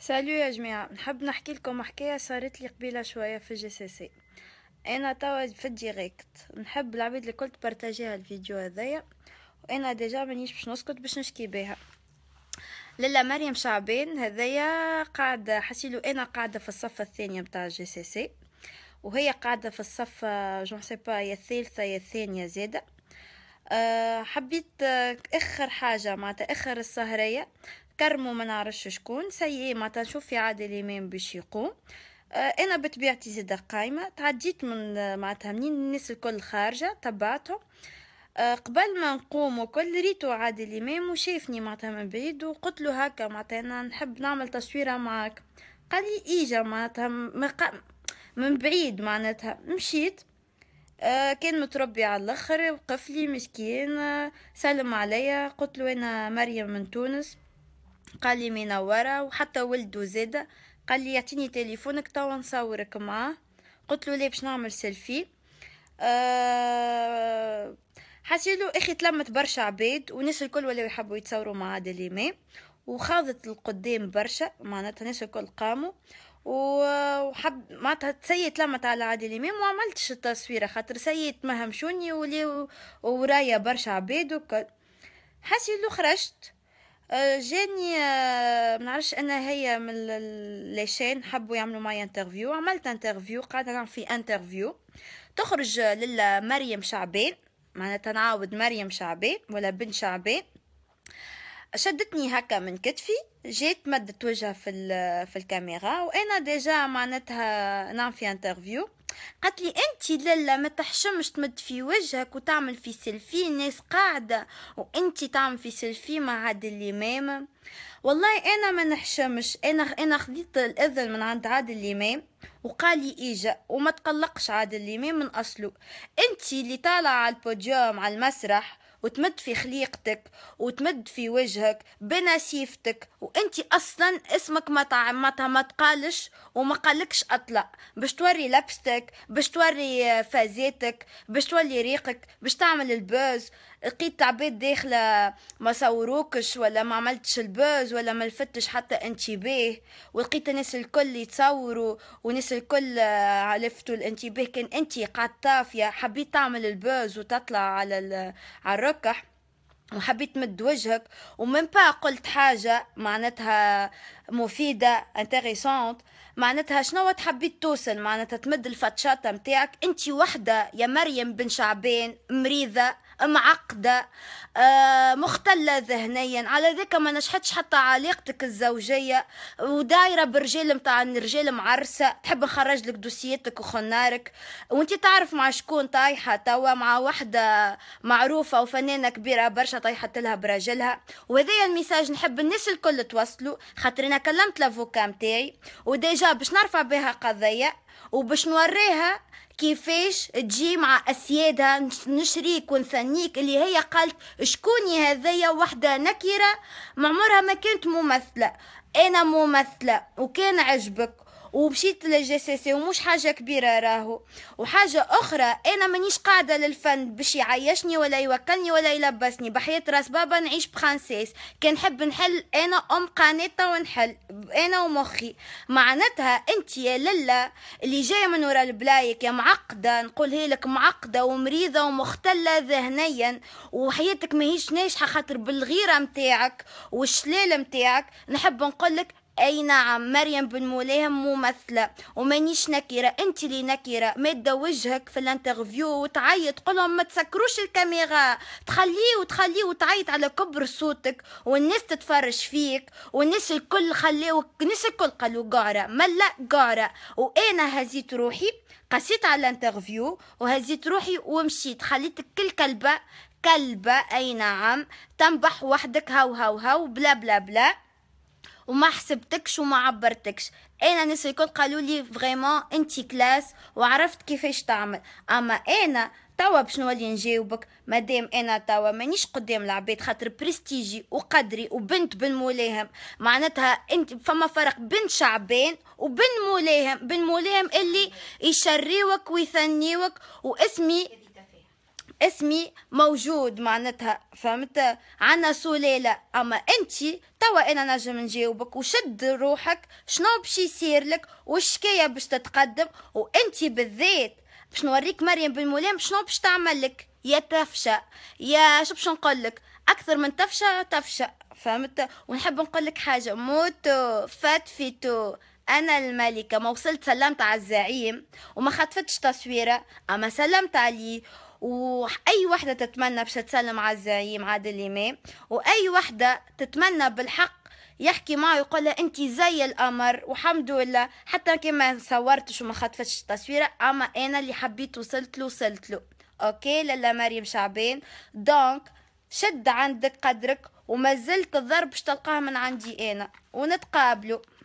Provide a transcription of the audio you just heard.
سالو يا جماعة نحب نحكي لكم حكاية صارت لي قبيلة شوية في الجي سي سي انا توا في الديريكت نحب العبيد الكل تبارتاجيها الفيديو هذايا وانا ديجا مانيش باش نسكت باش نشكي بها لالا مريم شعبان هذايا قاعدة حسيلو انا قاعدة في الصف الثانية متاع الجي سي سي وهي قاعدة في الصف جون با يا الثالثة يا الثانية زادة أه، حبيت آه، اخر حاجة معناتها اخر السهرية كرمو ما نعرفش شكون سيئ إيه، ما تنشوف في عادل امام باش يقوم آه، انا بطبيعتي زيد قايمه تعديت من معناتها منين الناس الكل خارجه تبعتهم آه، قبل ما نقوم وكل ريتو عادل امام وشافني معناتها من بعيد وقلت له هكا معناتها نحب نعمل تصويره معاك قال لي اجا معناتها من بعيد معناتها مشيت آه، كان متربي على الاخر وقف لي مسكين سلم عليا قلت له انا مريم من تونس قال لي منوره وحتى ولدو زاد قال لي يعطيني تليفونك توا نصورك معاه قلت له ليه باش نعمل سيلفي أه حسيلو اخي تلمت برشا عباد والناس الكل ولاو يحبوا يتصوروا مع دليمي وخاضت القدام برشا معناتها الناس الكل قاموا وحب معناتها تسيت تلمت على عادل امام وعملتش التصويره خاطر سيت ما همشوني ورايا برشا عباد وكل حسيلو خرجت آه، جاني آه، ما نعرفش انا هي من ليشين حبوا يعملوا معايا انترفيو عملت انترفيو قاعده نعمل في انترفيو تخرج لمريم شعبان معناتها نعاود مريم شعبان ولا بنت شعبان شدتني هكا من كتفي جيت مدت وجهها في في الكاميرا وانا ديجا معناتها نعمل في انترفيو قالت لي انت للا ما تحشمش تمد في وجهك وتعمل في سيلفي ناس قاعده وانت تعمل في سيلفي مع عادل امام والله انا ما نحشمش انا انا خديت الاذن من عند عادل امام وقال لي اجا وما تقلقش عادل امام من اصله انت اللي طالعه على البوديوم على المسرح وتمد في خليقتك وتمد في وجهك بنسيفتك وانت اصلا اسمك ما ما ما تقالش وما قالكش اطلع باش توري لبستك باش توري فازاتك باش تولي ريقك باش تعمل البوز لقيت عباد داخلة ما صوروكش ولا ما عملتش البوز ولا ما لفتش حتى انتباه ولقيت الناس الكل يتصوروا وناس الكل لفتوا آه، الانتباه كان انت قاعد طافية حبيت تعمل البوز وتطلع على على تتركح وحبيت تمد وجهك ومن با قلت حاجة معناتها مفيدة انتريسونت معناتها شنو حبيت توصل معناتها تمد الفتشاطة متاعك انت وحدة يا مريم بن شعبان مريضة معقدة آه، مختلة ذهنيا على ذيك ما نجحتش حتى علاقتك الزوجية ودايرة برجال متاع الرجال معرسة تحب نخرج لك دوسيتك وخنارك وانت تعرف مع شكون طايحة توا مع وحدة معروفة وفنانة كبيرة برشا طايحة لها براجلها وهذايا الميساج نحب الناس الكل توصلوا خاطر انا كلمت لافوكا متاعي وديجا باش نرفع بها قضية وباش نوريها كيفاش تجي مع اسيادها نشريك ونثنيك اللي هي قالت شكوني هذيا وحده نكره معمرها ما كانت ممثله انا ممثله وكان عجبك ومشيت للجي سي ومش حاجة كبيرة راهو وحاجة أخرى أنا مانيش قاعدة للفن باش يعيشني ولا يوكلني ولا يلبسني بحياة راس بابا نعيش بخانسيس كان نحب نحل أنا أم قانيطة ونحل أنا ومخي معناتها أنت يا للا اللي جاية من ورا البلايك يا معقدة نقول لك معقدة ومريضة ومختلة ذهنيا وحياتك ماهيش ناجحة خاطر بالغيرة متاعك والشلال متاعك نحب نقولك أي نعم مريم بن مولاهم ممثلة ومانيش نكرة أنت اللي نكرة مادة وجهك في الانترفيو وتعيط قولهم ما تسكروش الكاميرا تخليه وتخليه وتعيط على كبر صوتك والناس تتفرج فيك والناس الكل خليه الناس الكل قالوا قارة ملا قارة وأنا هزيت روحي قسيت على الانترفيو وهزيت روحي ومشيت خليتك كل كلبة كلبة أي نعم تنبح وحدك هاو هاو هاو بلا بلا بلا وما حسبتكش وما عبرتكش انا الناس الكل قالوا لي فريمون انت كلاس وعرفت كيفاش تعمل اما انا توا باش نولي نجاوبك مادام انا توا مانيش قدام العباد خاطر برستيجي وقدري وبنت بن مولاهم معناتها انت فما فرق بين شعبان وبن مولاهم بن مولاهم اللي يشريوك ويثنيوك واسمي اسمي موجود معناتها فهمت عنا سلالة أما أنت توا أنا نجم نجاوبك وشد روحك شنو باش يصير لك والشكاية باش تتقدم وأنت بالذات باش نوريك مريم بن شنو باش تعمل لك يا تفشى يا شو باش نقول لك أكثر من تفشى تفشى فهمت ونحب نقول لك حاجة موتو فتفتو انا الملكه ما وصلت سلمت على الزعيم وما خطفتش تصويره اما سلمت عليه واي وحده تتمنى باش تسلم على الزعيم عادل امام واي وحده تتمنى بالحق يحكي معه يقول لها انت زي القمر والحمد لله حتى كي ما صورتش وما خطفتش التصويره اما انا اللي حبيت وصلت له وصلت له اوكي لالا مريم شعبان دونك شد عندك قدرك وما زلت الضرب باش تلقاه من عندي انا ونتقابلوا